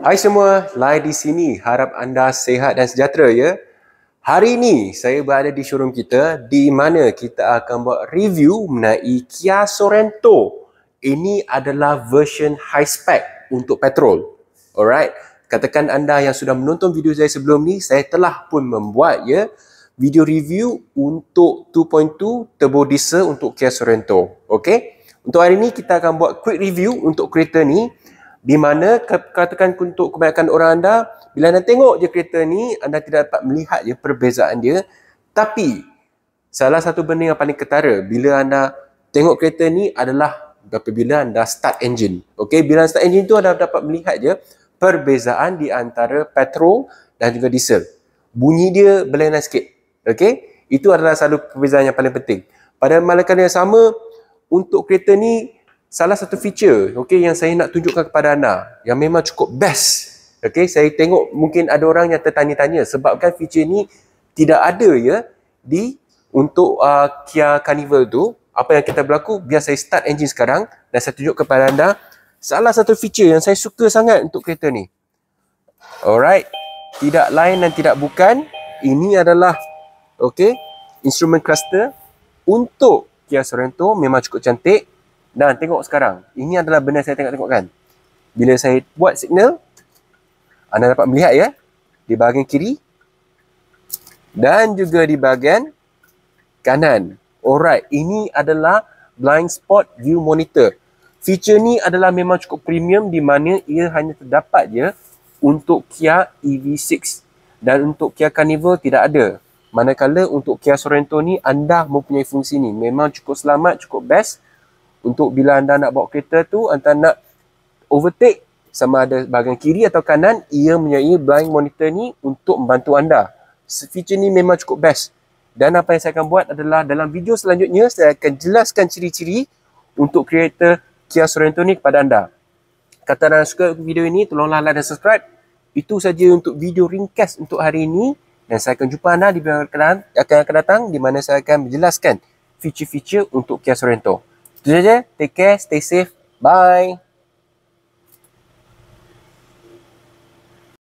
Hai semua, live di sini. Harap anda sehat dan sejahtera ya. Hari ini saya berada di showroom kita di mana kita akan buat review mengenai Kia Sorento. Ini adalah version high spec untuk petrol. Alright. Katakan anda yang sudah menonton video saya sebelum ni, saya telah pun membuat ya video review untuk 2.2 turbo diesel untuk Kia Sorento. Okay. Untuk hari ini kita akan buat quick review untuk kereta ni. Di mana katakan untuk kebanyakan orang anda, bila anda tengok je kereta ni, anda tidak dapat melihat je perbezaan dia. Tapi, salah satu benda yang paling ketara bila anda tengok kereta ni adalah bila anda start engine. Okay, bila start engine tu anda dapat melihat je perbezaan di antara petrol dan juga diesel. Bunyi dia berlainan sikit. Okay, itu adalah satu perbezaan yang paling penting. Pada malakan yang sama, untuk kereta ni salah satu feature okey yang saya nak tunjukkan kepada anda yang memang cukup best okey saya tengok mungkin ada orang yang tertanya-tanya sebabkan feature ni tidak ada ya di untuk uh, Kia Carnival tu apa yang kita berlaku biar saya start engine sekarang dan saya tunjuk kepada anda salah satu feature yang saya suka sangat untuk kereta ni alright tidak lain dan tidak bukan ini adalah okey instrument cluster untuk Kia Sorento memang cukup cantik dan tengok sekarang. Ini adalah benda saya tengok-tengok kan. Bila saya buat signal, anda dapat melihat ya. Di bahagian kiri. Dan juga di bahagian kanan. Alright. Ini adalah blind spot view monitor. Feature ni adalah memang cukup premium di mana ia hanya terdapat je untuk Kia EV6. Dan untuk Kia Carnival tidak ada. Manakala untuk Kia Sorento ni anda mempunyai fungsi ni. Memang cukup selamat, cukup best untuk bila anda nak bawa kereta tu anda nak overtake sama ada bahagian kiri atau kanan ia menyertai blind monitor ni untuk membantu anda feature ni memang cukup best dan apa yang saya akan buat adalah dalam video selanjutnya saya akan jelaskan ciri-ciri untuk kereta Kia Sorento ni kepada anda kata anda suka video ini tolonglah like dan subscribe itu saja untuk video ringkas untuk hari ini dan saya akan jumpa anda di video akan, akan datang di mana saya akan menjelaskan feature-feature untuk Kia Sorento. Itu saja. Take care. Stay safe. Bye.